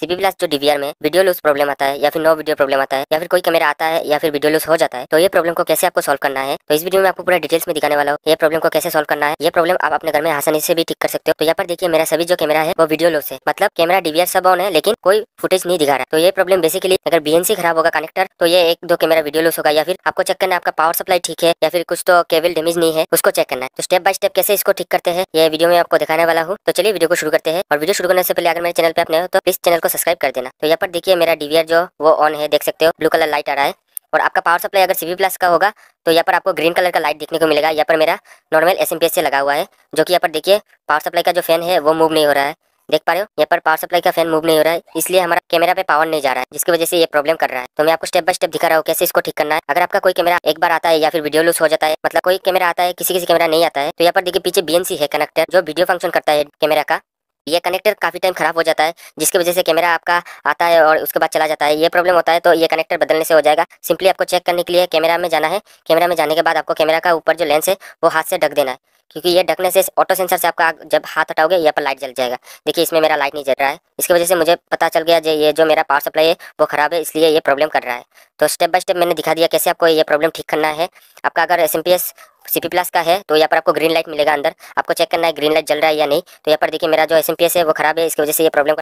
CP plus जो DVR में video lose problem आता है या फिर नो वीडियो प्रॉब्लम आता है या फिर कोई कैमरा आता है या फिर वीडियो लूज हो जाता है तो ये प्रॉब्लम को कैसे आपको सॉल्व करना है तो इस वीडियो में आपको पूरा डिटेल्स में दिखाने वाला हूँ ये प्रॉब्लम को कैसे सॉल्व करना है ये प्रॉब्लम आप अपने घर में आसानी से भी ठीक कर सकते हो तो यहाँ पर देखिए मेरा सभी जो कैमरा है वो वीडियो लूज है मतलब कैमरा डीवीआर सब ऑन है लेकिन कोई फुटेज नहीं दिखा रहा तो ये प्रॉब्लम बेसिकली अगर बीएनसी खराब होगा कनेक्टर तो ये एक दो कैमरा वीडियो लूज होगा या फिर आपको चेक करना आपका पावर सप्लाई ठीक है या फिर कुछ तो केबल डेमेज नहीं है उसको चेक करना है तो स्टेप बाय स्टेप कैसे इसको ठीक करते हैं ये वीडियो में आपको दिखाने वाला हूँ तो चलिए वीडियो को शुरू करते हैं और वीडियो शुरू करने से पहले अगर मेरे चैनल पर अपने हो तो प्लीज चैनल को सब्सक्राइब कर देना तो यहाँ पर देखिए मेरा डीवीआर जो वो ऑन है देख सकते हो ब्लू कलर लाइट आ रहा है और आपका पावर सप्लाई अगर सी प्लस का होगा तो यहाँ पर आपको ग्रीन कलर का लाइट देखने को मिलेगा यहाँ पर मेरा नॉर्मल एस से लगा हुआ है जो कि यहाँ पर देखिए पावर सप्लाई का जो फैन है वो मूव नहीं हो रहा है देख पा रहे हो यहाँ पर पावर सप्लाई का फैन मूव नहीं हो रहा है इसलिए हमारा कैमरा पे पावर नहीं जा रहा है जिसकी वजह से ये प्रॉब्लम कर रहा है तो मैं आपको स्टेप बाय स्टेप दिखा रहा हूँ कैसे इसको ठीक करना है अगर आपका कोई कैमरा एक बार आता है या फिर वीडियो लूज हो जाता है मतलब कोई कैमरा आता है किसी किसी कैमरा नहीं आता है तो यहाँ पर देखिए पीछे बीएनसी है कनेक्टर जो वीडियो फंक्शन करता है कैमरा का ये कनेक्टर काफ़ी टाइम ख़राब हो जाता है जिसकी वजह से कैमरा आपका आता है और उसके बाद चला जाता है ये प्रॉब्लम होता है तो ये कनेक्टर बदलने से हो जाएगा सिंपली आपको चेक करने के लिए कैमरा में जाना है कैमरा में जाने के बाद आपको कैमरा का ऊपर जो लेंस है वो हाथ से ढक देना है क्योंकि ये ढकने से ऑटो सेंसर से आपका जब हाथ हटाओगे यहाँ पर लाइट जल जाएगा देखिए इसमें मेरा लाइट नहीं जल रहा है इसकी वजह से मुझे पता चल गया जो ये जो मेरा पावर सप्लाई है वो ख़राब है इसलिए ये प्रॉब्लम कर रहा है तो स्टेप बाय स्टेप मैंने दिखा दिया कैसे आपको ये प्रॉब्लम ठीक करना है आपका अगर एस सी प्लस का है तो यहाँ पर आपको ग्रीन लाइट मिलेगा अंदर आपको चेक करना है ग्रीन लाइट जल रहा है या नहीं तो यहाँ पर देखिए मेरा जो एस है वो खराब है इसकी वजह से ये प्रॉब्लम